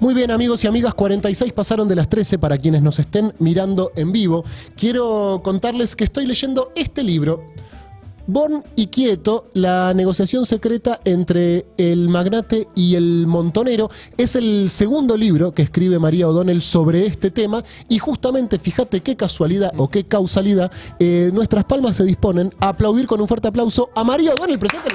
Muy bien amigos y amigas, 46 pasaron de las 13 para quienes nos estén mirando en vivo. Quiero contarles que estoy leyendo este libro. Born y Quieto, la negociación secreta entre el magnate y el montonero, es el segundo libro que escribe María O'Donnell sobre este tema y justamente, fíjate qué casualidad o qué causalidad, eh, nuestras palmas se disponen a aplaudir con un fuerte aplauso a María O'Donnell presente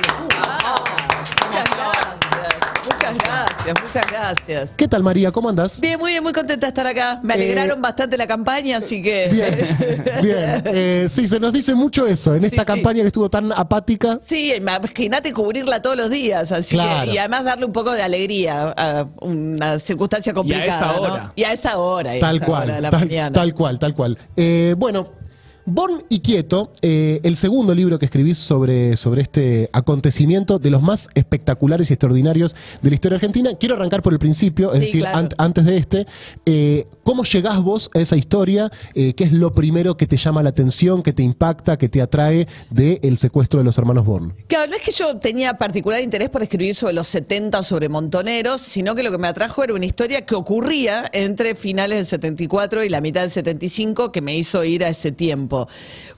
muchas gracias. ¿Qué tal, María? ¿Cómo andas? Bien, muy bien, muy contenta de estar acá. Me eh, alegraron bastante la campaña, así que. Bien, bien. Eh, sí, se nos dice mucho eso, en esta campaña que estuvo tan apática. Sí, imagínate cubrirla todos los días, así que, y además darle un poco de alegría a una circunstancia complicada. Y a esa hora. Y Tal cual. tal, cual, tal eh, cual. bueno, Born y Quieto, eh, el segundo libro que escribís sobre, este acontecimiento de los más espectaculares y extraordinarios de la historia argentina. Quiero arrancar por el principio, es decir, antes de este. Eh, ¿Cómo llegás vos a esa historia? Eh, ¿Qué es lo primero que te llama la atención, que te impacta, que te atrae del secuestro de los hermanos Born? Claro, no es que yo tenía particular interés por escribir sobre los 70 sobre Montoneros, sino que lo que me atrajo era una historia que ocurría entre finales del 74 y la mitad del 75 que me hizo ir a ese tiempo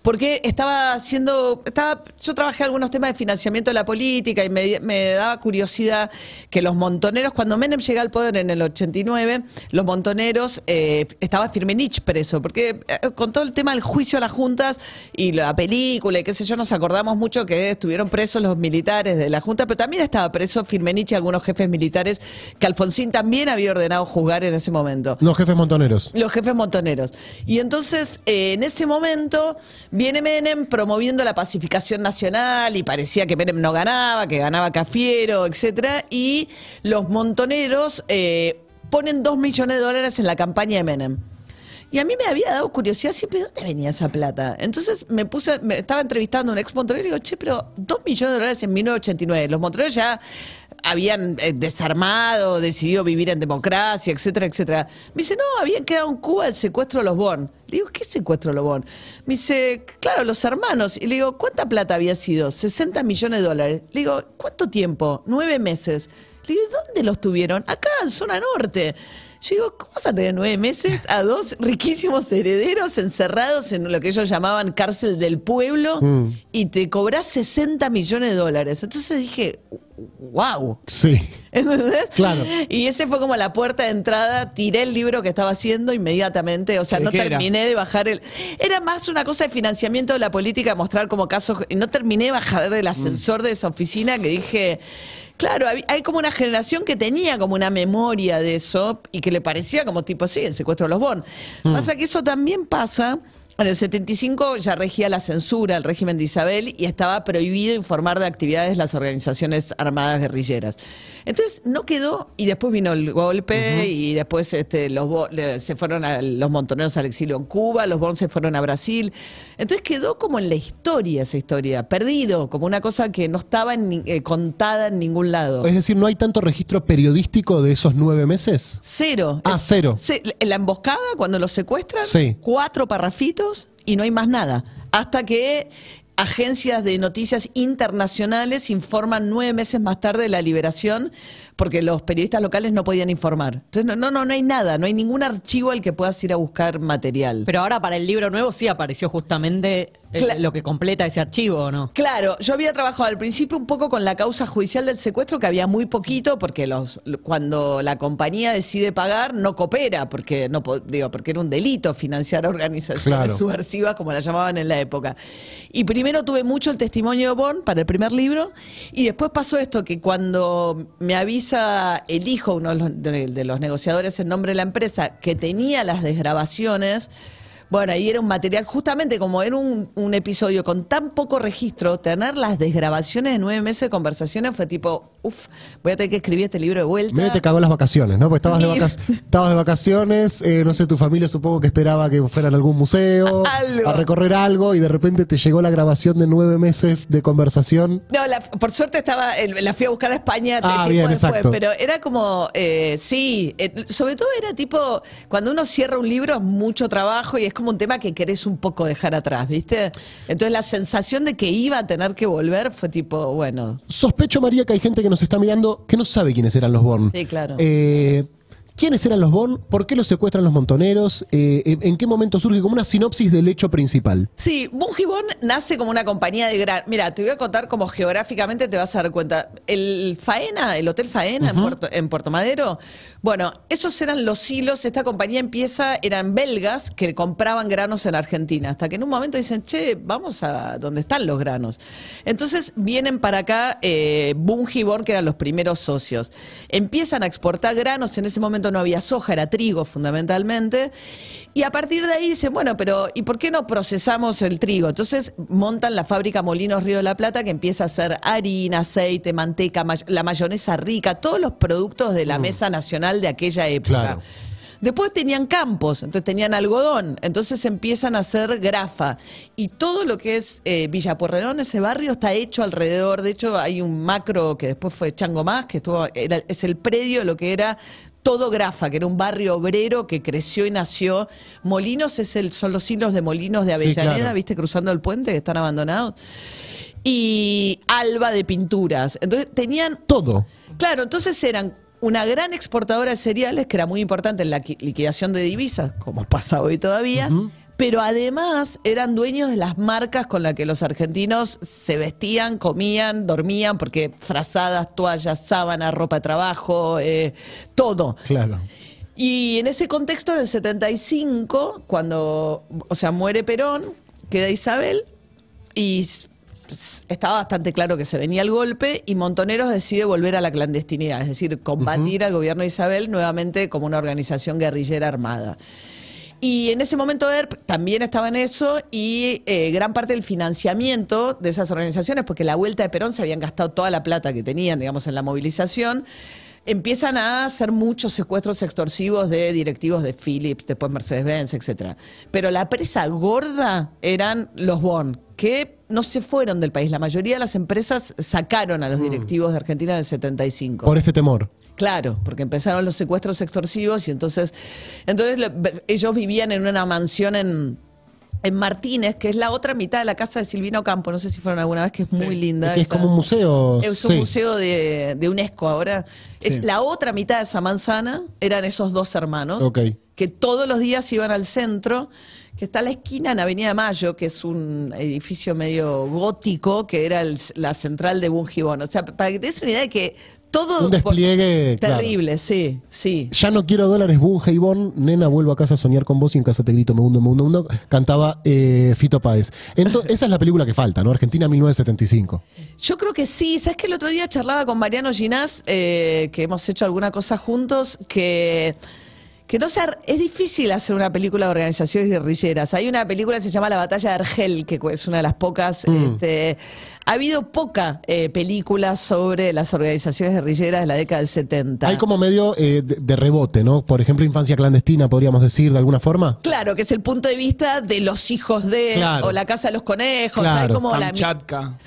porque estaba haciendo, estaba, yo trabajé algunos temas de financiamiento de la política y me, daba curiosidad que los montoneros, cuando Menem llega al poder en el 89, los montoneros, eh, estaba Firmenich preso, porque eh, con todo el tema del juicio a las juntas y la película y qué sé yo, nos acordamos mucho que estuvieron presos los militares de la junta, pero también estaba preso Firmenich y algunos jefes militares que Alfonsín también había ordenado juzgar en ese momento. Los jefes montoneros. Los jefes montoneros. Y entonces, eh, en ese momento, viene Menem promoviendo la pacificación nacional y parecía que Menem no ganaba, que ganaba Cafiero, etcétera, y los montoneros eh, ponen dos millones de dólares en la campaña de Menem. Y a mí me había dado curiosidad siempre dónde venía esa plata. Entonces me puse, estaba entrevistando a un ex montonero y digo, che, pero dos millones de dólares en 1989. Los montoneros ya habían eh, desarmado, decidido vivir en democracia, etcétera, etcétera. Me dice, no, habían quedado en Cuba el secuestro de los Bon. Le digo, ¿qué secuestro de los Bon? Me dice, claro, los hermanos. Y le digo, ¿cuánta plata había sido? 60 millones de dólares. Le digo, ¿cuánto tiempo? Nueve meses. Le digo, ¿dónde los tuvieron? Acá, en zona norte. Yo digo, ¿cómo vas a tener nueve meses a dos riquísimos herederos encerrados en lo que ellos llamaban cárcel del pueblo mm. y te cobras 60 millones de dólares? Entonces dije, wow. Sí. ¿Entendés? Claro. Y ese fue como la puerta de entrada. Tiré el libro que estaba haciendo inmediatamente. O sea, no terminé de bajar el. Era más una cosa de financiamiento de la política, mostrar como casos. No terminé de bajar del ascensor de esa oficina que dije. Claro, hay, como una generación que tenía como una memoria de eso y que le parecía como tipo, sí, el secuestro de los Bond. Mm. Pasa que eso también pasa. En el 75 ya regía la censura, el régimen de Isabel, y estaba prohibido informar de actividades las organizaciones armadas guerrilleras. Entonces no quedó y después vino el golpe y después este, los se fueron los montoneros al exilio en Cuba, los Bon se fueron a Brasil. Entonces quedó como en la historia esa historia, perdido, como una cosa que no estaba eh, contada en ningún lado. Es decir, no hay tanto registro periodístico de esos nueve meses. Cero. Ah, cero. En la emboscada, cuando los secuestran, cuatro parrafitos y no hay más nada. Hasta que agencias de noticias internacionales informan nueve meses más tarde de la liberación porque los periodistas locales no podían informar. Entonces, no, no, no, no hay nada, no hay ningún archivo al que puedas ir a buscar material. Pero ahora para el libro nuevo sí apareció justamente eh, lo que completa ese archivo, ¿no? Claro, yo había trabajado al principio un poco con la causa judicial del secuestro, que había muy poquito, porque los, cuando la compañía decide pagar, no coopera, porque, no, digo, porque era un delito financiar organizaciones subversivas, como la llamaban en la época. Y primero tuve mucho el testimonio de Bond para el primer libro, y después pasó esto, que cuando me avisa elijo el hijo, uno de los negociadores en nombre de la empresa, que tenía las desgrabaciones, bueno, ahí era un material, justamente como era un, un episodio con tan poco registro, tener las desgrabaciones de nueve meses de conversaciones fue tipo, Uf, voy a tener que escribir este libro de vuelta. Me te cagó las vacaciones, ¿no? Pues estabas de, vacaciones, eh, no sé, tu familia supongo que esperaba que fueran a algún museo, a recorrer algo, y de repente te llegó la grabación de nueve meses de conversación. No, por suerte estaba, eh, la fui a buscar a España ah, bien, pero era como, eh, sí, sobre todo era tipo, cuando uno cierra un libro es mucho trabajo y es como un tema que querés un poco dejar atrás, ¿viste? Entonces la sensación de que iba a tener que volver fue tipo, bueno. Sospecho, María, que hay gente que no. Se está mirando que no sabe quiénes eran los Born. Sí, claro. Eh, ¿Quiénes eran los Bon? ¿Por qué los secuestran los montoneros? Eh, ¿En qué momento surge como una sinopsis del hecho principal? Sí, Bungibon nace como una compañía de gran... Mira, te voy a contar cómo geográficamente te vas a dar cuenta. El Faena, el Hotel Faena en, Puerto, Madero, bueno, esos eran los hilos. Esta compañía empieza, eran belgas que compraban granos en Argentina, hasta que en un momento dicen, che, vamos a donde están los granos. Entonces vienen para acá eh, que eran los primeros socios. Empiezan a exportar granos en ese momento no había soja, era trigo fundamentalmente. Y a partir de ahí dicen, bueno, pero ¿y por qué no procesamos el trigo? Entonces montan la fábrica Molinos Río de la Plata que empieza a hacer harina, aceite, manteca, la mayonesa rica, todos los productos de la mm. mesa nacional de aquella época. Después tenían campos, entonces tenían algodón, entonces empiezan a hacer grafa. Y todo lo que es eh, Villa Porredón, ese barrio, está hecho alrededor. De hecho, hay un macro que después fue Chango Más, que estuvo, es el predio, de lo que era todo Grafa, que era un barrio obrero que creció y nació. Molinos es el, son los signos de Molinos de Avellaneda, ¿viste? Cruzando el puente, que están abandonados. Y Alba de Pinturas. Entonces tenían. Todo. Claro, entonces eran una gran exportadora de cereales, que era muy importante en la liquidación de divisas, como pasa hoy todavía pero además eran dueños de las marcas con las que los argentinos se vestían, comían, dormían, porque frazadas, toallas, sábanas, ropa de trabajo, eh, todo. Claro. Y en ese contexto, en el 75, cuando, o sea, muere Perón, queda Isabel y estaba bastante claro que se venía el golpe y Montoneros decide volver a la clandestinidad, es decir, combatir al gobierno de Isabel nuevamente como una organización guerrillera armada. Y en ese momento ERP también estaba en eso y eh, gran parte del financiamiento de esas organizaciones, porque la vuelta de Perón se habían gastado toda la plata que tenían, digamos, en la movilización, empiezan a hacer muchos secuestros extorsivos de directivos de Philips, después Mercedes-Benz, etc. Pero la presa gorda eran los bond, que no se fueron del país. La mayoría de las empresas sacaron a los mm. directivos de Argentina en el 75. Por este temor. Claro, porque empezaron los secuestros extorsivos y entonces, entonces ellos vivían en una mansión en, Martínez, que es la otra mitad de la casa de Silvino Campo, no sé si fueron alguna vez, que es muy linda. Es, como un museo. Es un museo de, de, UNESCO ahora. la otra mitad de esa manzana eran esos dos hermanos, que todos los días iban al centro, que está a la esquina en Avenida Mayo, que es un edificio medio gótico, que era la central de Bungibón. O sea, para que te des una idea de que todo un despliegue terrible, sí, sí. Ya no quiero dólares, boom, y Bon, nena, vuelvo a casa a soñar con vos y en casa te grito, me hundo, me hundo, me cantaba eh, Fito Páez. Entonces, esa es la película que falta, ¿no? Argentina 1975. Yo creo que sí, sabes que el otro día charlaba con Mariano Ginás, eh, que hemos hecho alguna cosa juntos, que que no sea, es difícil hacer una película de organizaciones guerrilleras. Hay una película que se llama La batalla de Argel, que es una de las pocas mm. este, ha habido poca eh, película sobre las organizaciones guerrilleras de la década del 70. Hay como medio eh, de, rebote, ¿no? Por ejemplo, infancia clandestina, podríamos decir, de alguna forma. Claro, que es el punto de vista de los hijos de, o la casa de los conejos. Claro. Hay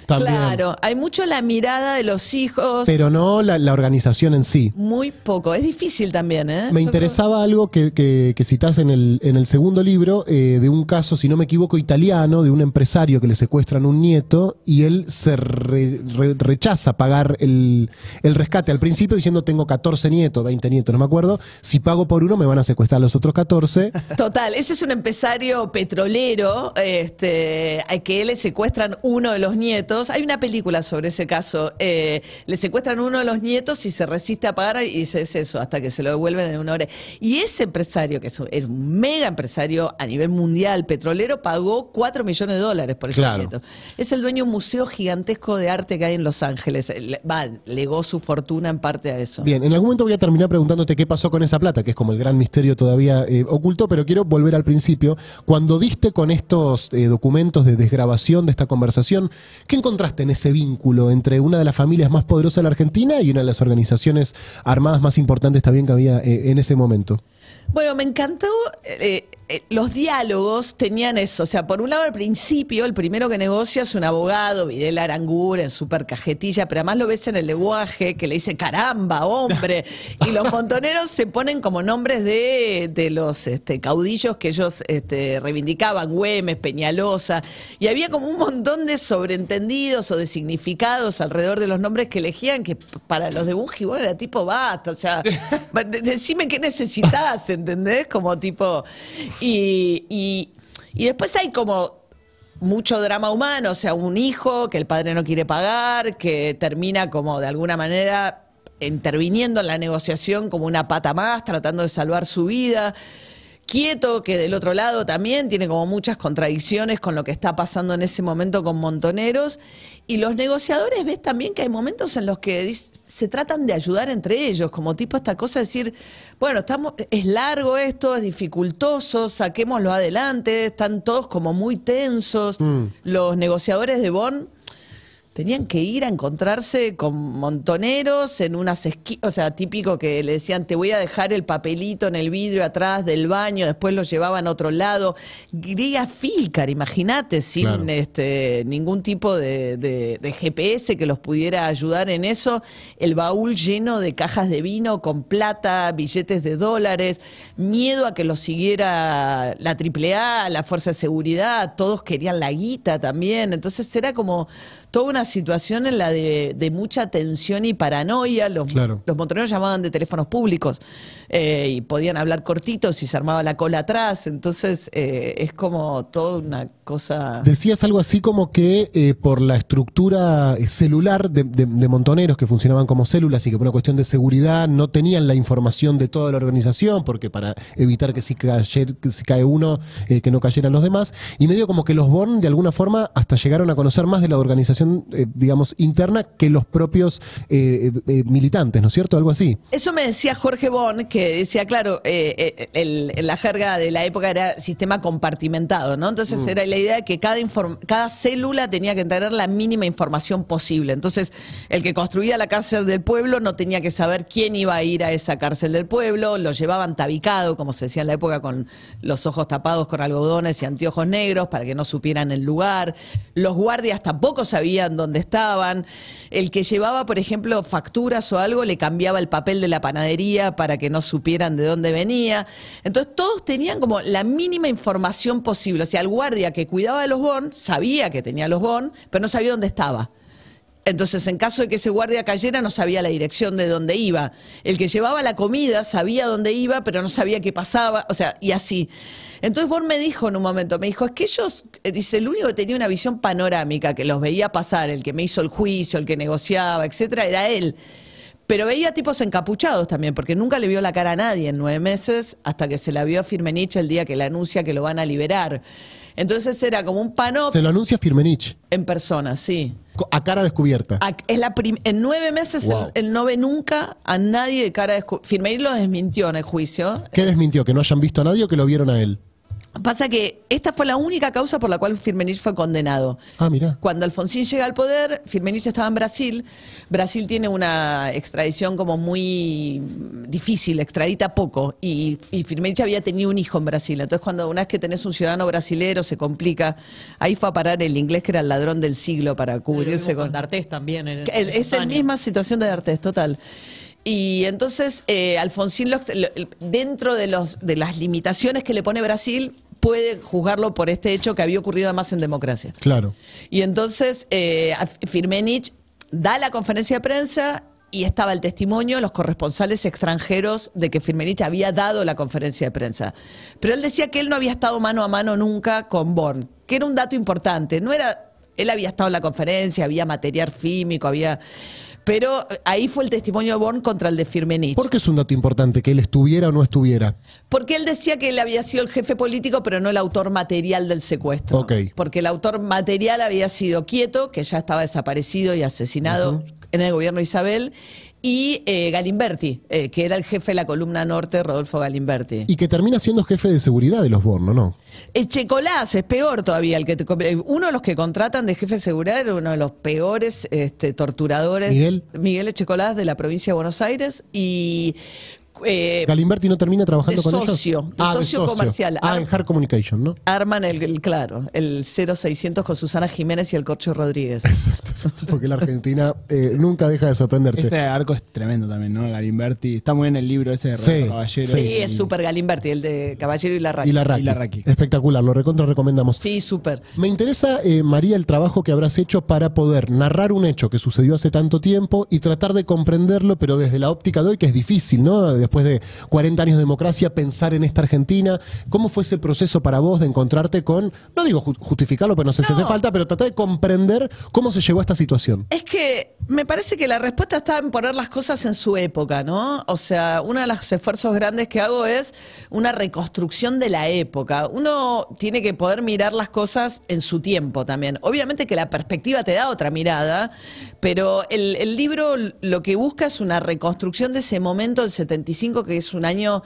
También. Claro, hay mucho la mirada de los hijos. Pero no la, organización en sí. Muy poco, es difícil también, ¿eh? Me interesaba algo que, que, citás en el, en el segundo libro, eh, de un caso, si no me equivoco, italiano, de un empresario que le secuestran un nieto y él se rechaza pagar el, rescate al principio diciendo tengo 14 nietos, 20 nietos, no me acuerdo, si pago por uno me van a secuestrar los otros 14. Total, ese es un empresario petrolero este, que le secuestran uno de los nietos. Hay una película sobre ese caso. Eh, le secuestran uno de los nietos y se resiste a pagar y dice es eso, hasta que se lo devuelven en una hora. Y ese empresario, que es un, mega empresario a nivel mundial petrolero, pagó 4 millones de dólares por ese nieto. Es el dueño de un museo gigantesco de arte que hay en Los Ángeles. Va, legó su fortuna en parte a eso. Bien, en algún momento voy a terminar preguntándote qué pasó con esa plata, que es como el gran misterio todavía eh, oculto, pero quiero volver al principio. Cuando diste con estos eh, documentos de desgrabación de esta conversación, ¿qué encontraste en ese vínculo entre una de las familias más poderosas de la Argentina y una de las organizaciones armadas más importantes también que había eh, en ese momento? Bueno, me encantó eh, los diálogos tenían eso. O sea, por un lado, al principio, el primero que negocia es un abogado, Videla Arangura, en super cajetilla, pero además lo ves en el lenguaje que le dice caramba, hombre. y los montoneros se ponen como nombres de, de los este, caudillos que ellos este, reivindicaban, Güemes, Peñalosa. Y había como un montón de sobreentendidos o de significados alrededor de los nombres que elegían, que para los de Bungie, bueno, era tipo basta. O sea, decime qué necesitas, ¿entendés? Como tipo. Y, después hay como mucho drama humano, o sea, un hijo que el padre no quiere pagar, que termina como de alguna manera interviniendo en la negociación como una pata más, tratando de salvar su vida. Quieto, que del otro lado también tiene como muchas contradicciones con lo que está pasando en ese momento con Montoneros. Y los negociadores ves también que hay momentos en los que se tratan de ayudar entre ellos, como tipo esta cosa de decir, bueno, estamos, es largo esto, es dificultoso, saquémoslo adelante, están todos como muy tensos. Mm. Los negociadores de Bonn tenían que ir a encontrarse con montoneros en unas esquinas, o sea, típico que le decían, te voy a dejar el papelito en el vidrio atrás del baño, después lo llevaban a otro lado. Griega Filcar, imagínate, sin este, ningún tipo de, de GPS que los pudiera ayudar en eso, el baúl lleno de cajas de vino con plata, billetes de dólares, miedo a que los siguiera la AAA, la Fuerza de Seguridad, todos querían la guita también, entonces era como toda una situación en la de, mucha tensión y paranoia. Los, montoneros los llamaban de teléfonos públicos eh, y podían hablar cortitos y se armaba la cola atrás. Entonces eh, es como toda una cosa. Decías algo así como que eh, por la estructura celular de, de, montoneros que funcionaban como células y que por una cuestión de seguridad no tenían la información de toda la organización, porque para evitar que si, si cae uno, que no cayeran los demás. Y medio como que los Born de alguna forma hasta llegaron a conocer más de la organización eh, digamos, interna que los propios eh, eh, militantes, ¿no es cierto? Algo así. Eso me decía Jorge Bon, que decía, claro, el, la jerga de la época era sistema compartimentado, ¿no? Entonces mm. era la idea de que cada, cada célula tenía que tener la mínima información posible. Entonces, el que construía la cárcel del pueblo no tenía que saber quién iba a ir a esa cárcel del pueblo, lo llevaban tabicado, como se decía en la época, con los ojos tapados con algodones y anteojos negros para que no supieran el lugar. Los guardias tampoco sabían sabían dónde estaban. El que llevaba, por ejemplo, facturas o algo, le cambiaba el papel de la panadería para que no supieran de dónde venía. Entonces todos tenían como la mínima información posible. O sea, el guardia que cuidaba de los bon sabía que tenía los bon, pero no sabía dónde estaba. Entonces, en caso de que ese guardia cayera, no sabía la dirección de dónde iba. El que llevaba la comida sabía dónde iba, pero no sabía qué pasaba, o sea, y así. Entonces, Born me dijo en un momento, me dijo, es que ellos, eh, dice, el único que tenía una visión panorámica, que los veía pasar, el que me hizo el juicio, el que negociaba, etcétera, era él. Pero veía tipos encapuchados también, porque nunca le vio la cara a nadie en nueve meses, hasta que se la vio a Firmenich el día que le anuncia que lo van a liberar. Entonces era como un panop. Se lo anuncia Firmenich. En persona, sí. A cara descubierta. es la en nueve meses él, no ve nunca a nadie de cara descubierta. Firmenich lo desmintió en el juicio. ¿Qué desmintió? ¿Que no hayan visto a nadie o que lo vieron a él? Pasa que esta fue la única causa por la cual Firmenich fue condenado. Ah, mira. Cuando Alfonsín llega al poder, Firmenich estaba en Brasil. Brasil tiene una extradición como muy difícil, extradita poco. Y, Firmenich había tenido un hijo en Brasil. Entonces, cuando una vez que tenés un ciudadano brasilero, se complica. Ahí fue a parar el inglés, que era el ladrón del siglo, para cubrirse con. artes también. En, es la misma situación de artes total. Y entonces eh, Alfonsín, dentro de las limitaciones que le pone Brasil, puede juzgarlo por este hecho que había ocurrido además en democracia. Claro. Y entonces eh, Firmenich da la conferencia de prensa y estaba el testimonio, los corresponsales extranjeros de que Firmenich había dado la conferencia de prensa. Pero él decía que él no había estado mano a mano nunca con Born, que era un dato importante. No era, él había estado en la conferencia, había material fímico, había pero eh, ahí fue el testimonio de Born contra el de Firmenich. ¿Por qué es un dato importante que él estuviera o no estuviera? Porque él decía que él había sido el jefe político, pero no el autor material del secuestro. Porque el autor material había sido Quieto, que ya estaba desaparecido y asesinado en el gobierno de Isabel, y eh, Galimberti, eh, que era el jefe de la columna norte, Rodolfo Galimberti. Y que termina siendo jefe de seguridad de los Borno, ¿no? El eh, es peor todavía. El que uno de los que contratan de jefe de seguridad era uno de los peores este, torturadores. Miguel. Miguel Echecolás de la provincia de Buenos Aires. Y eh, Galimberti no termina trabajando con ellos. Ah, socio, socio comercial. Ah, Communication, ¿no? Arman el, claro, el 0600 con Susana Jiménez y el Corcho Rodríguez. porque la Argentina eh, nunca deja de sorprenderte. Ese arco es tremendo también, ¿no? Galimberti. Está muy bien el libro ese de sí, Caballero. Sí, es súper Galimberti, el de Caballero y la Raki. Y la Espectacular, lo recontra recomendamos. Sí, súper. Me interesa, eh, María, el trabajo que habrás hecho para poder narrar un hecho que sucedió hace tanto tiempo y tratar de comprenderlo, pero desde la óptica de hoy, que es difícil, ¿no? después de 40 años de democracia, pensar en esta Argentina. ¿Cómo fue ese proceso para vos de encontrarte con, no digo justificarlo, pero no sé si hace falta, pero tratar de comprender cómo se llegó a esta situación? Es que me parece que la respuesta está en poner las cosas en su época, ¿no? O sea, uno de los esfuerzos grandes que hago es una reconstrucción de la época. Uno tiene que poder mirar las cosas en su tiempo también. Obviamente que la perspectiva te da otra mirada, pero el, el libro lo que busca es una reconstrucción de ese momento del 75 que es un año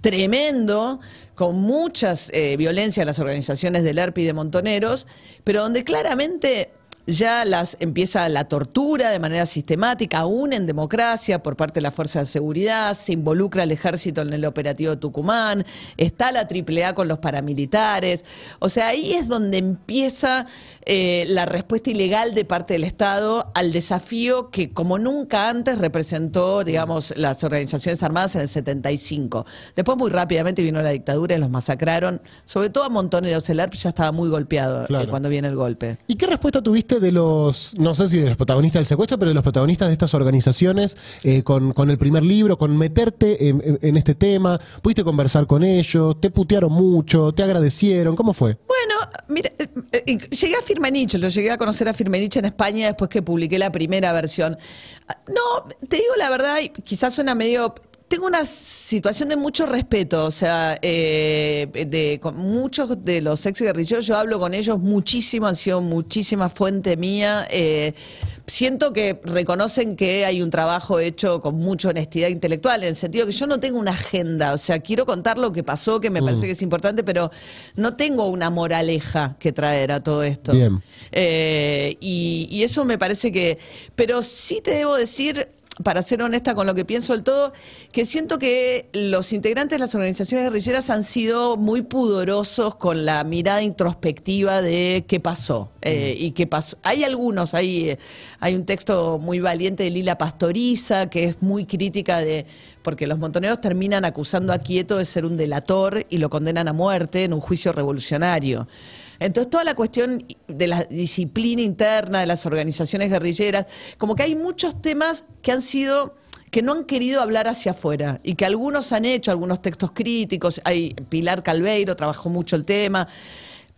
tremendo, con muchas violencia eh, violencias en las organizaciones del y de Montoneros, pero donde claramente ya las empieza la tortura de manera sistemática, aún en democracia, por parte de las fuerzas de seguridad, se involucra el ejército en el operativo Tucumán, está la AAA con los paramilitares. O sea, ahí es donde empieza eh, la respuesta ilegal de parte del Estado al desafío que, como nunca antes, representó, digamos, las organizaciones armadas en el 75. Después, muy rápidamente, vino la dictadura y los masacraron, sobre todo a Montoneros. El ARP ya estaba muy golpeado eh, cuando viene el golpe. ¿Y qué respuesta tuviste? de los, no sé si de los protagonistas del secuestro, pero de los protagonistas de estas organizaciones eh, con, el primer libro, con meterte en, este tema? ¿Pudiste conversar con ellos? ¿Te putearon mucho? ¿Te agradecieron? ¿Cómo fue? Bueno, mira, eh, eh, llegué a Firmenich, lo llegué a conocer a Firmenich en España después que publiqué la primera versión. Ah, no, te digo la verdad, quizás suena medio tengo una situación de mucho respeto, o sea, eh, de, muchos de los ex guerrilleros, yo hablo con ellos muchísimo, han sido muchísima fuente mía. Eh, siento que reconocen que hay un trabajo hecho con mucha honestidad intelectual, en el sentido que yo no tengo una agenda, o sea, quiero contar lo que pasó, que me parece mm. que es importante, pero no tengo una moraleja que traer a todo esto. Bien. Eh, y, y eso me parece que... Pero sí te debo decir, para ser honesta con lo que pienso del todo, que siento que los integrantes de las organizaciones guerrilleras han sido muy pudorosos con la mirada introspectiva de qué pasó eh, y qué pasó. Hay algunos, hay, eh, hay un texto muy valiente de Lila Pastoriza que es muy crítica de porque los montoneros terminan acusando a Quieto de ser un delator y lo condenan a muerte en un juicio revolucionario. Entonces, toda la cuestión de la disciplina interna de las organizaciones guerrilleras, como que hay muchos temas que han sido que no han querido hablar hacia afuera y que algunos han hecho, algunos textos críticos, hay Pilar Calveiro trabajó mucho el tema,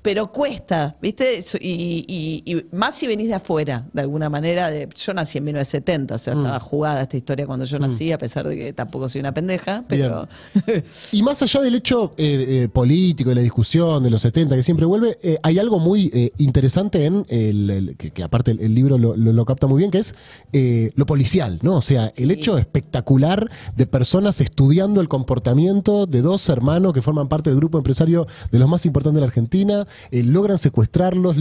pero cuesta, ¿viste? Y, más si venís de afuera, de alguna manera. De, yo nací en 1970, o sea, mm. estaba jugada esta historia cuando yo mm. nací, a pesar de que tampoco soy una pendeja, pero... y más allá del hecho eh, eh, político, de la discusión de los 70, que siempre vuelve, eh, hay algo muy interesante en, el, que, aparte el, libro lo, capta muy bien, que es lo policial, ¿no? O sea, el hecho espectacular de personas estudiando el comportamiento de dos hermanos que forman parte del grupo empresario de los más importantes de la Argentina, eh, logran secuestrarlos,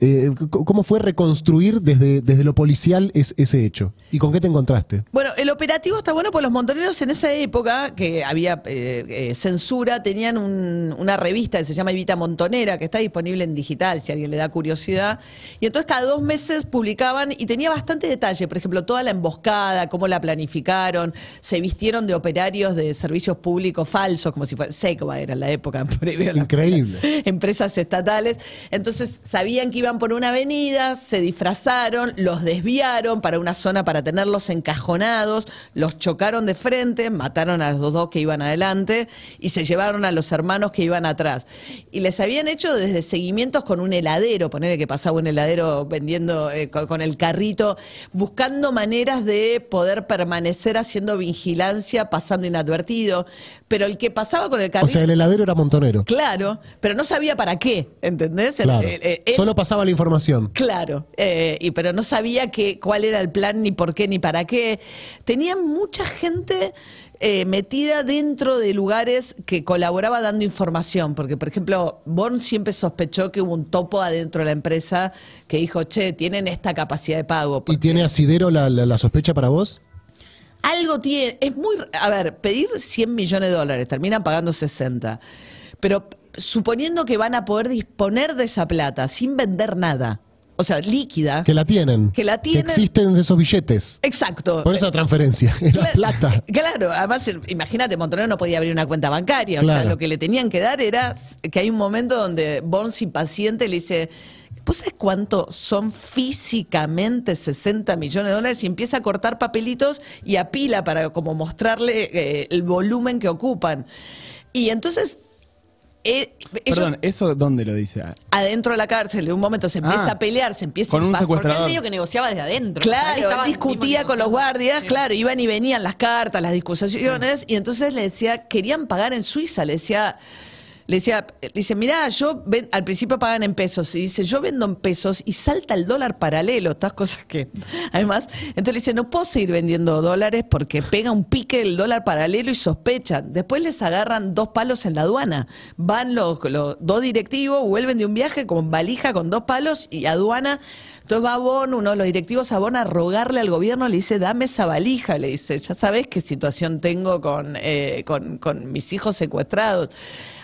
eh, ¿cómo fue reconstruir desde, desde lo policial ese hecho? ¿Y con qué te encontraste? Bueno, el operativo está bueno porque los montoneros en esa época, que había eh, censura, tenían una revista que se llama Evita Montonera, que está disponible en digital, si alguien le da curiosidad. Y entonces cada dos meses publicaban y tenía bastante detalle, por ejemplo, toda la emboscada, cómo la planificaron, se vistieron de operarios de servicios públicos falsos, como si fuera Seco era la época previa. Increíble. Empresas estatales. Entonces sabían que iban por una avenida, se disfrazaron, los desviaron para una zona para tenerlos encajonados, los chocaron de frente, mataron a los dos, que iban adelante y se llevaron a los hermanos que iban atrás. Y les habían hecho desde seguimientos con un heladero, ponerle que pasaba un heladero vendiendo eh, con, el carrito, buscando maneras de poder permanecer haciendo vigilancia, pasando inadvertido. Pero el que pasaba con el carrito. O sea, el heladero era montonero. Claro, pero no sabía para qué ¿entendés? Solo pasaba la información. Claro, eh, y, pero no sabía que, cuál era el plan, ni por qué, ni para qué. Tenían mucha gente eh, metida dentro de lugares que colaboraba dando información, porque por ejemplo, Born siempre sospechó que hubo un topo adentro de la empresa que dijo, che, tienen esta capacidad de pago. ¿Y tiene asidero la, la sospecha para vos? Algo tiene, es muy, a ver, pedir 100 millones de dólares, terminan pagando 60, pero suponiendo que van a poder disponer de esa plata sin vender nada. O sea, líquida. Que la tienen. Que la tienen. Que existen esos billetes. Exacto. Por esa transferencia, la plata. Claro, además, imagínate, Montonero no podía abrir una cuenta bancaria. O sea, lo que le tenían que dar era que hay un momento donde y paciente le dice. ¿Vos sabés cuánto son físicamente 60 millones de dólares? Y empieza a cortar papelitos y apila para como mostrarle eh, el volumen que ocupan. Y entonces eh, Perdón, ¿eso dónde lo dice? Adentro de la cárcel, en un momento se empieza ah, a pelear, se empieza con un secuestro medio que negociaba desde adentro. Claro, discutía con los guardias, claro, iban y venían las cartas, las discusiones, y entonces le decía, querían pagar en Suiza, le decía, le decía, eh, dice, mira yo al principio pagan en pesos. Y dice, yo vendo en pesos y salta el dólar paralelo, estas cosas que. Además, entonces le dice, no puedo seguir vendiendo dólares porque pega un pique el dólar paralelo y sospechan. Después les agarran dos palos en la aduana. Van los, dos directivos, vuelven de un viaje con valija, con dos palos y aduana. Entonces va a Bon, uno de los directivos a Bon a rogarle al gobierno, le dice, dame esa valija, le dice, ya sabes qué situación tengo con eh, mis hijos secuestrados.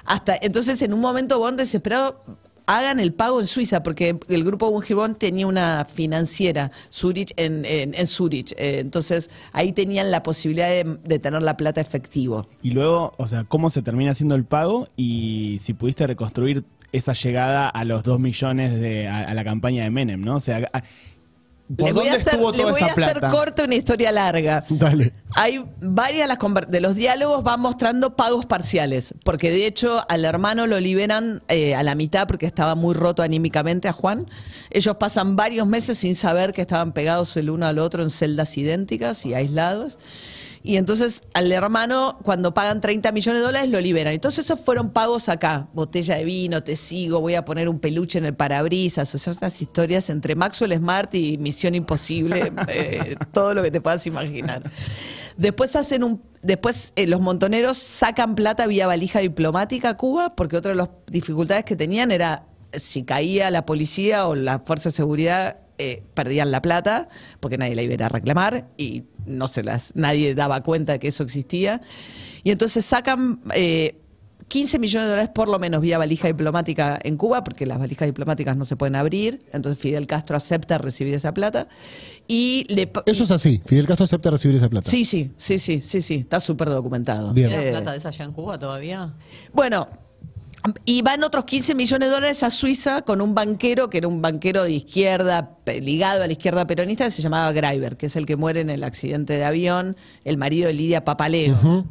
Hasta, entonces, en un momento, Bond desesperado, hagan el pago en Suiza, porque el grupo Bungibon tenía una financiera Zurich, en, en, Zurich. Eh, entonces, ahí tenían la posibilidad de, tener la plata efectivo. Y luego, o sea, ¿cómo se termina haciendo el pago? Y si pudiste reconstruir esa llegada a los 2 millones de, a, la campaña de Menem, ¿no? O sea, le voy, a hacer, corto una historia larga. Dale. Hay varias de los diálogos van mostrando pagos parciales, porque de hecho al hermano lo liberan eh, a la mitad porque estaba muy roto anímicamente a Juan. Ellos pasan varios meses sin saber que estaban pegados el uno al otro en celdas idénticas y aislados. Y entonces al hermano, cuando pagan 30 millones de dólares, lo liberan. Entonces esos fueron pagos acá. Botella de vino, te sigo, voy a poner un peluche en el parabrisas. O sea, unas historias entre Maxwell Smart y Misión Imposible, eh, todo lo que te puedas imaginar. Después hacen un, después eh, los montoneros sacan plata vía valija diplomática a Cuba, porque otra de las dificultades que tenían era eh, si caía la policía o la fuerza de seguridad eh, perdían la plata porque nadie la iba a reclamar y no se las, nadie daba cuenta de que eso existía. Y entonces sacan 15 eh, millones de dólares por lo menos vía valija diplomática en Cuba, porque las valijas diplomáticas no se pueden abrir, entonces Fidel Castro acepta recibir esa plata y le Eso es así, Fidel Castro acepta recibir esa plata. Sí, sí, sí, sí, sí, sí, está súper documentado. Eh, plata de esa allá en Cuba todavía? Bueno, y van otros 15 millones de dólares a Suiza con un banquero que era un banquero de izquierda, ligado a la izquierda peronista, que se llamaba Greiber, que es el que muere en el accidente de avión, el marido de Lidia Papaleo.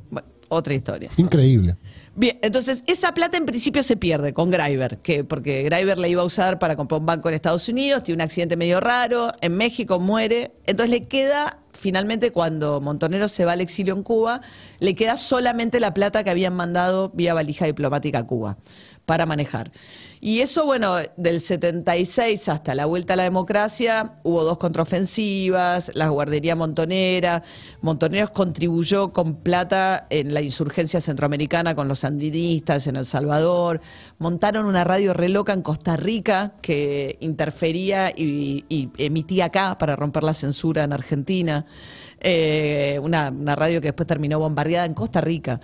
otra historia. Increíble. Bien, entonces esa plata en principio se pierde con Greiber, porque Greiber la iba a usar para comprar un banco en Estados Unidos, tiene un accidente medio raro, en México muere, entonces le queda finalmente cuando Montonero se va al exilio en Cuba, le queda solamente la plata que habían mandado vía valija diplomática a Cuba para manejar. Y eso, bueno, del 76 hasta la vuelta a la democracia, hubo dos contraofensivas, la guardería montonera, Montoneros contribuyó con plata en la insurgencia centroamericana con los sandinistas en El Salvador, montaron una radio reloca en Costa Rica que interfería y, emitía acá para romper la censura en Argentina. Eh, una, una radio que después terminó bombardeada en Costa Rica.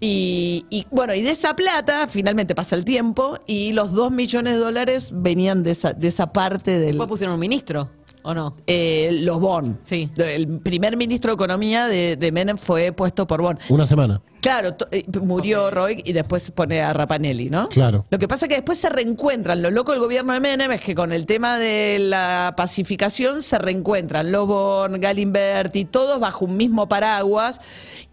Y, bueno, y de esa plata finalmente pasa el tiempo y los 2 millones de dólares venían de esa, de esa parte del... Después pusieron un ministro. ¿O no? Eh, los Bon. Sí. El primer ministro de Economía de, de Menem fue puesto por Bon. Una semana. Claro, eh, murió Roy y después pone a Rapanelli, ¿no? Claro. Lo que pasa es que después se reencuentran. Lo loco del gobierno de Menem es que con el tema de la pacificación se reencuentran Los galimbert Galimberti, todos bajo un mismo paraguas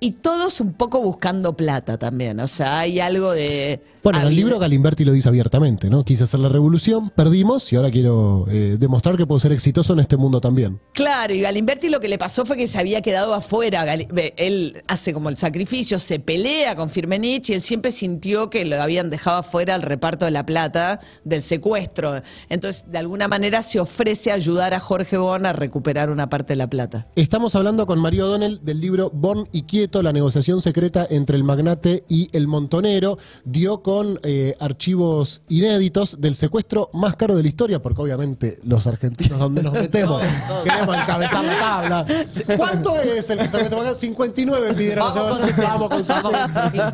y todos un poco buscando plata también. O sea, hay algo de bueno, en el libro Galimberti lo dice abiertamente, ¿no? Quise hacer la revolución, perdimos y ahora quiero eh, demostrar que puedo ser exitoso en este mundo también. Claro, y Galimberti lo que le pasó fue que se había quedado afuera. él hace como el sacrificio, se pelea con Firmenich y él siempre sintió que lo habían dejado afuera al reparto de la plata del secuestro. Entonces, de alguna manera se ofrece ayudar a Jorge Bon a recuperar una parte de la plata. Estamos hablando con Mario O'Donnell del libro Bon y Quieto, la negociación secreta entre el magnate y el montonero. Dio con eh, archivos inéditos del secuestro más caro de la historia, porque obviamente los argentinos donde nos metemos queremos encabezar la tabla. ¿Cuánto es el secuestro 59 pidieron.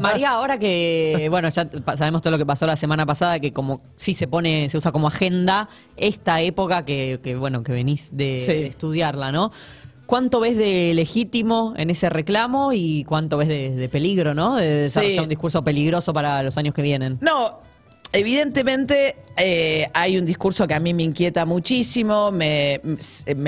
María, ahora que, bueno, ya sabemos todo lo que pasó la semana pasada, que como sí se pone, se usa como agenda esta época que, bueno, que venís de estudiarla, ¿no? ¿Cuánto ves de legítimo en ese reclamo y cuánto ves de, peligro, ¿no? De desarrollar un discurso peligroso para los años que vienen. No, evidentemente eh, hay un discurso que a mí me inquieta muchísimo, me,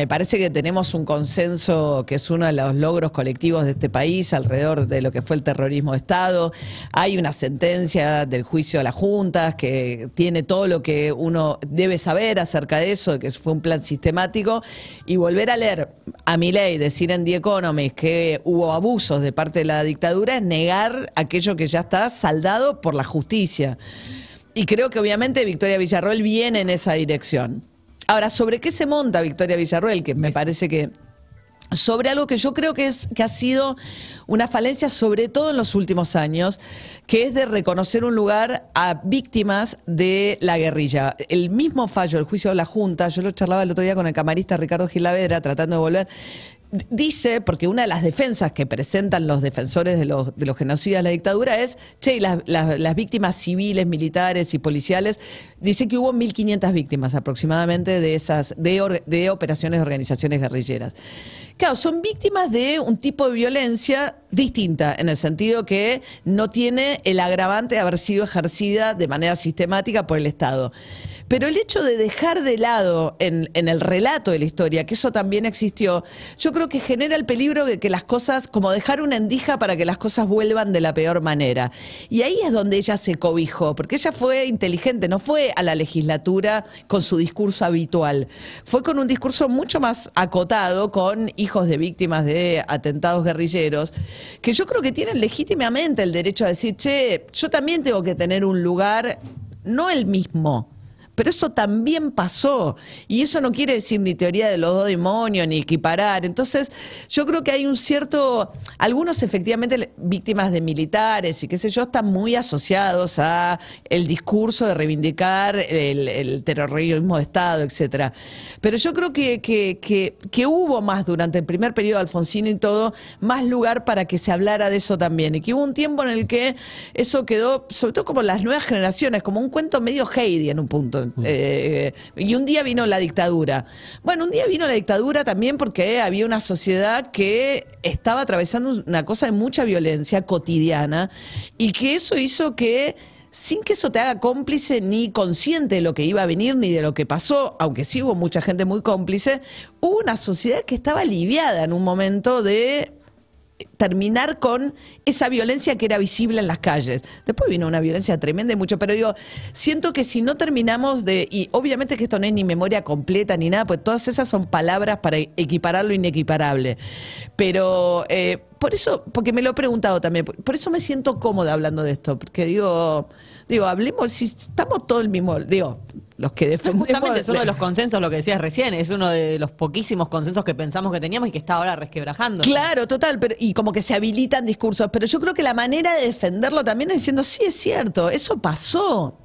parece que tenemos un consenso que es uno de los logros colectivos de este país alrededor de lo que fue el terrorismo de Estado, hay una sentencia del juicio de las juntas que tiene todo lo que uno debe saber acerca de eso, que fue un plan sistemático, y volver a leer a mi ley, decir en The Economist que hubo abusos de parte de la dictadura es negar aquello que ya está saldado por la justicia. Y creo que obviamente Victoria Villarroel viene en esa dirección. Ahora, ¿sobre qué se monta Victoria Villarroel? Que me parece que sobre algo que yo creo que, es, que ha sido una falencia, sobre todo en los últimos años, que es de reconocer un lugar a víctimas de la guerrilla. El mismo fallo, el juicio de la Junta, yo lo charlaba el otro día con el camarista Ricardo Gilavedra, tratando de volver, dice, porque una de las defensas que presentan los defensores de los, genocidas de la dictadura es, che, las, víctimas civiles, militares y policiales, dice que hubo 1.500 víctimas aproximadamente de esas, de, de operaciones de organizaciones guerrilleras. Claro, son víctimas de un tipo de violencia distinta, en el sentido que no tiene el agravante de haber sido ejercida de manera sistemática por el Estado. Pero el hecho de dejar de lado en, el relato de la historia, que eso también existió, yo creo que genera el peligro de que las cosas, como dejar una endija para que las cosas vuelvan de la peor manera. Y ahí es donde ella se cobijó, porque ella fue inteligente, no fue a la legislatura con su discurso habitual, fue con un discurso mucho más acotado, con hijos de víctimas de atentados guerrilleros, que yo creo que tienen legítimamente el derecho a decir, che, yo también tengo que tener un lugar, no el mismo, pero eso también pasó. Y eso no quiere decir ni teoría de los dos demonios, ni equiparar. Entonces, yo creo que hay un cierto. Algunos, efectivamente, víctimas de militares y qué sé yo, están muy asociados a el discurso de reivindicar el, terrorismo de Estado, etcétera. Pero yo creo que, que, hubo más durante el primer periodo de Alfonsín y todo, más lugar para que se hablara de eso también. Y que hubo un tiempo en el que eso quedó, sobre todo como las nuevas generaciones, como un cuento medio Heidi en un punto. Mm. Eh, y un día vino la dictadura. Bueno, un día vino la dictadura también porque había una sociedad que estaba atravesando una cosa de mucha violencia cotidiana y que eso hizo que sin que eso te haga cómplice ni consciente de lo que iba a venir ni de lo que pasó, aunque sí hubo mucha gente muy cómplice, hubo una sociedad que estaba aliviada en un momento de terminar con esa violencia que era visible en las calles. Después vino una violencia tremenda y mucho, pero digo, siento que si no terminamos de, y obviamente que esto no es ni memoria completa ni nada, pues todas esas son palabras para equiparar lo inequiparable. Pero eh, por eso, porque me lo he preguntado también, por eso me siento cómoda hablando de esto, porque digo... Digo, hablemos, si estamos todos el mismo, digo, los que defendemos. justamente es uno de los consensos, lo que decías recién, es uno de los poquísimos consensos que pensamos que teníamos y que está ahora resquebrajando. Claro, total, pero, y como que se habilitan discursos, pero yo creo que la manera de defenderlo también es diciendo, sí, es cierto, eso pasó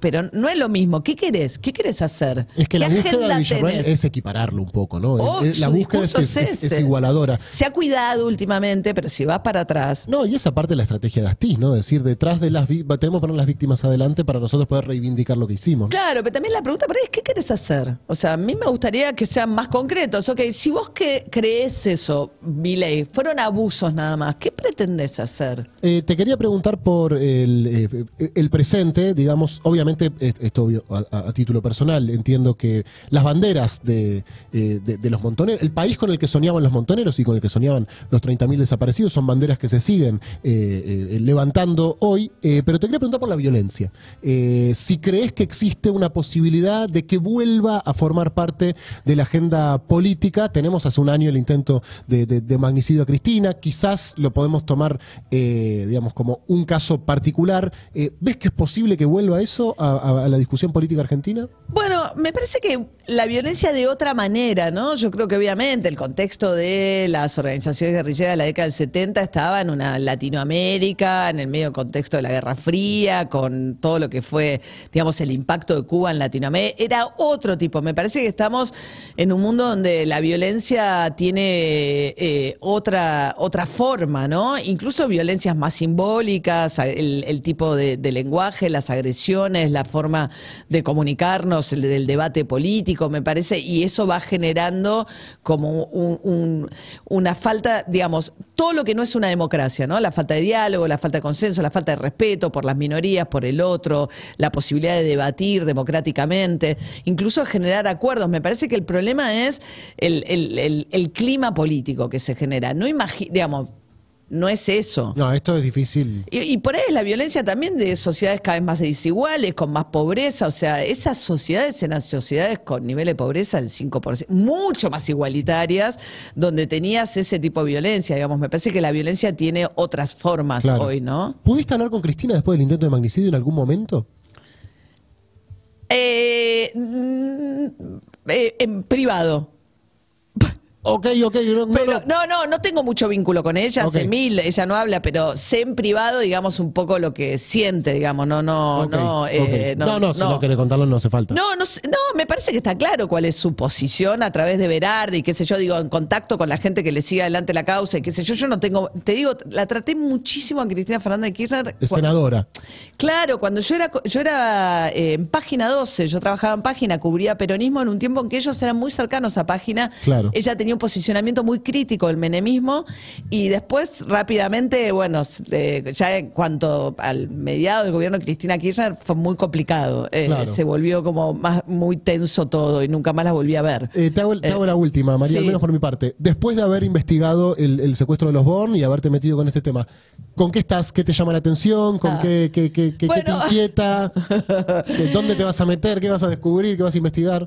pero no es lo mismo. ¿Qué querés? ¿Qué querés hacer? Es que la búsqueda de Villarreal es equipararlo un poco, ¿no? Oh, la búsqueda es, es, igualadora. Se ha cuidado últimamente, pero si vas para atrás. No, y esa parte de la estrategia de Astiz, ¿no? Es decir, detrás de las tenemos que poner las víctimas adelante para nosotros poder reivindicar lo que hicimos. Claro, pero también la pregunta por es ¿qué querés hacer? O sea, a mí me gustaría que sean más concretos. Ok, si vos que crees eso, Miley, fueron abusos nada más, ¿qué pretendés hacer? Eh, te quería preguntar por el eh, presente, digamos, obviamente esto a, título personal, entiendo que las banderas eh, de, los montoneros, el país con el que soñaban los montoneros y con el que soñaban los 30.000 desaparecidos, son banderas que se siguen eh, eh, levantando hoy. pero te quería preguntar por la violencia. si crees que existe una posibilidad de que vuelva a formar parte de la agenda política, tenemos hace un año el intento de, de magnicidio a Cristina, quizás lo podemos tomar, digamos, como un caso particular. ¿Ves que es posible que vuelva eso a, la discusión política argentina? Bueno, me parece que la violencia de otra manera, ¿no? Yo creo que obviamente el contexto de las organizaciones guerrilleras de la década del 70 estaba en una Latinoamérica, en el medio contexto de la Guerra Fría, con todo lo que fue, digamos, el impacto de Cuba en Latinoamérica. Era otro tipo. Me parece que estamos en un mundo donde la violencia tiene eh, otra, otra forma, ¿no? Incluso violencias más simbólicas, el, tipo de lenguaje, las agresiones, es la forma de comunicarnos, el, del debate político, me parece, y eso va generando como una falta, digamos, todo lo que no es una democracia, ¿no? La falta de diálogo, la falta de consenso, la falta de respeto por las minorías, por el otro, la posibilidad de debatir democráticamente, incluso generar acuerdos. Me parece que el problema es el, clima político que se genera. No digamos, no es eso. No, esto es difícil. Y, por ahí es la violencia también de sociedades cada vez más desiguales, con más pobreza. O sea, esas sociedades eran sociedades con nivel de pobreza del 5%, mucho más igualitarias, donde tenías ese tipo de violencia. Digamos, me parece que la violencia tiene otras formas hoy, ¿no? ¿Pudiste hablar con Cristina después del intento de magnicidio en algún momento? Eh, mm, eh, en privado. Ok, ok. No, no, pero, no, no, no tengo mucho vínculo con ella, hace mil, ella no habla, pero sé en privado, digamos, un poco lo que siente, digamos, no, no, no, eh, no, no. No, si no le contarlo no hace falta. No, no, no, me parece que está claro cuál es su posición a través de Berardi, qué sé yo, digo, en contacto con la gente que le sigue adelante la causa y qué sé yo, yo no tengo, te digo, la traté muchísimo a Cristina Fernández de Kirchner. senadora. Claro, cuando yo era, yo era eh, en Página 12, yo trabajaba en Página, cubría peronismo en un tiempo en que ellos eran muy cercanos a Página. Claro. Ella tenía posicionamiento muy crítico del menemismo y después rápidamente, bueno, eh, ya en cuanto al mediado del gobierno de Cristina Kirchner fue muy complicado. Eh, se volvió como más muy tenso todo y nunca más la volví a ver. Eh, te, hago, la última, María, al menos por mi parte. Después de haber investigado el, secuestro de los Born y haberte metido con este tema, ¿con qué estás? ¿Qué te llama la atención? ¿Con ah. qué, qué, te inquieta? ¿Dónde te vas a meter? ¿Qué vas a descubrir? ¿Qué vas a investigar?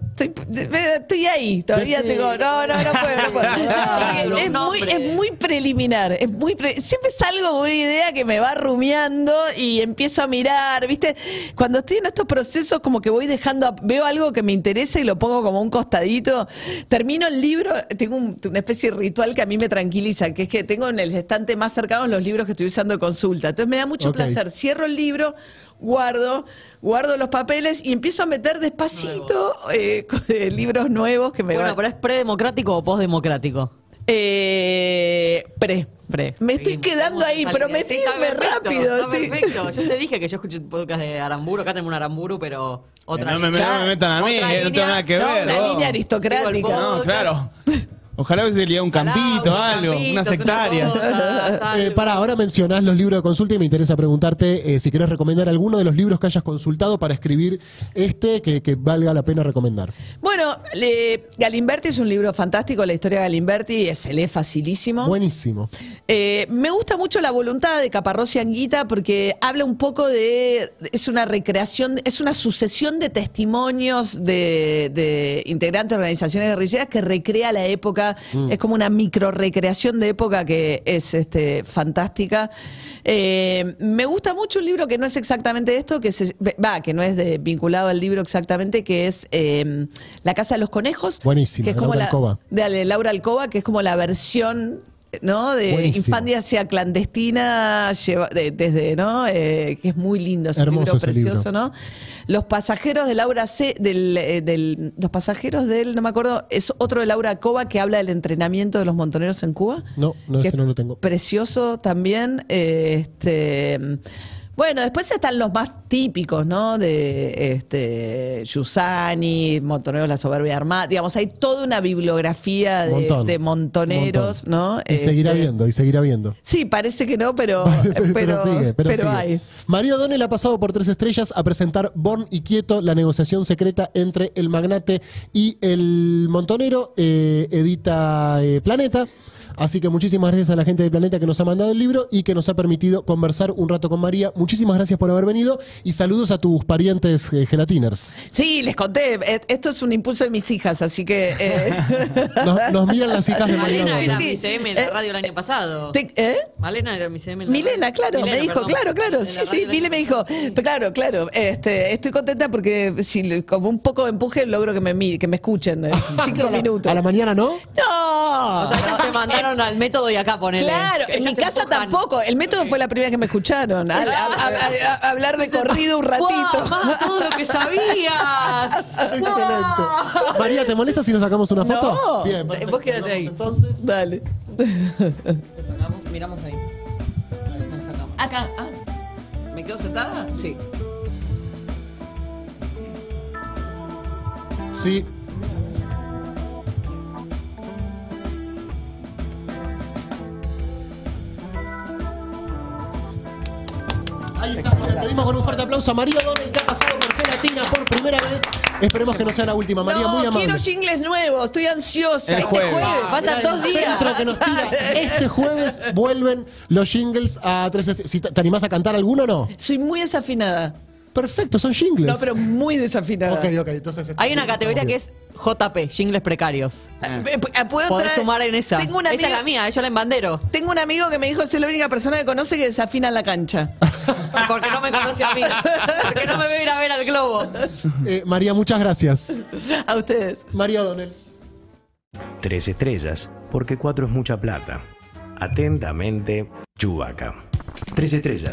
Estoy, ahí, todavía tengo. No, no, no es, muy, preliminar. Es muy Siempre salgo con una idea que me va rumiando y empiezo a mirar, ¿viste? Cuando estoy en estos procesos, como que voy dejando, veo algo que me interesa y lo pongo como un costadito. Termino el libro, tengo una especie de ritual que a mí me tranquiliza, que es que tengo en el estante más cercano los libros que estoy usando de consulta. Entonces me da mucho placer. Cierro el libro guardo, guardo los papeles y empiezo a meter despacito eh, eh, libros nuevos que me Bueno, pero ¿es predemocrático o postdemocrático? Eh, pre. pre. Me estoy quedando ahí, pero rápido. perfecto. Yo te dije que yo escuché un podcast de Aramburu. Acá tengo un Aramburu, pero otra. no me, me metan a mí, no tengo nada que ver. una línea aristocrática. No, claro. Ojalá hubiese leído un campito, algo, una hectáreas. Eh, eh, para, ahora mencionás los libros de consulta y me interesa preguntarte eh, si quieres recomendar alguno de los libros que hayas consultado para escribir este que, valga la pena recomendar. Bueno, Galimberti es un libro fantástico, la historia de Galimberti se lee facilísimo. Buenísimo. me gusta mucho la voluntad de Caparrós y Anguita porque habla un poco de. Es una recreación, es una sucesión de testimonios de, de integrantes de organizaciones guerrilleras que recrea la época Mm. es como una micro recreación de época que es este, fantástica. Eh, me gusta mucho un libro que no es exactamente esto, que va, que no es vinculado al libro exactamente, que es em, La Casa de los Conejos. Buenísimo, que Laura Alcoba, que es como la versión ¿no? De infancia clandestina, lleva, desde, ¿no? Eh, que es muy lindo, es un libro precioso, ¿no? Los pasajeros de Laura C, eh, del, los pasajeros del, no me acuerdo, es otro de Laura Cova que habla del entrenamiento de los montoneros en Cuba. No, no, ese no lo tengo. Precioso también, eh, este... Bueno, después están los más típicos, ¿no? De este Yusani, Montoneros, la soberbia armada. Digamos, hay toda una bibliografía de, montoneros, ¿no? Y seguirá este, viendo, y seguirá viendo. Sí, parece que no, pero, pero, sigue, pero, hay. Mario Donel ha pasado por tres estrellas a presentar Born y Quieto, la negociación secreta entre el magnate y el montonero. Eh, edita eh, Planeta. Así que muchísimas gracias a la gente de Planeta que nos ha mandado el libro y que nos ha permitido conversar un rato con María. Muchísimas gracias por haber venido y saludos a tus parientes eh, gelatiners. Sí, les conté. Eh, esto es un impulso de mis hijas, así que. Eh. nos, miran las hijas de María. Malena era sí, mi CM en la radio el año pasado. ¿Eh? Malena era mi CM. Milena, claro, me dijo, claro, claro. Sí, sí, Mile me dijo, claro, claro. Este, estoy contenta porque si como un poco de empuje logro que me, que me escuchen. Cinco minutos. ¿A la mañana no? No. O sea, te al método y acá poner Claro, en mi casa tampoco. El método fue la primera que me escucharon. hablar de corrido un ratito. todo lo que sabías. María, ¿te molesta si nos sacamos una foto? No. Bien, vos quédate ahí. Entonces. Dale. miramos ahí. Acá. Ah. ¿Me quedo sentada? Sí. Sí. Ahí estamos, pedimos con un fuerte aplauso a María Gómez. que ha pasado por Gelatina por primera vez. Esperemos que no sea la última, María, muy amable. quiero jingles nuevos, estoy ansiosa. este jueves, ah, dos días. Este jueves vuelven los jingles a tres... ¿Te animás a cantar alguno o no? Soy muy desafinada. Perfecto, son jingles. No, pero muy desafinada. Ok, ok, entonces... Hay una categoría que es JP, jingles precarios. Ah. Eh, eh, ¿Puedo sumar en esa. Tengo una amiga- esa es la mía, yo la embandero. Tengo un amigo que me dijo, soy la única persona que conoce que desafina en la cancha. Porque no me conoce a mí. Porque no me voy a ir a ver al globo. Eh, María, muchas gracias. A ustedes. María O'Donnell. Tres estrellas, porque cuatro es mucha plata. Atentamente, Chubaca. Tres estrellas.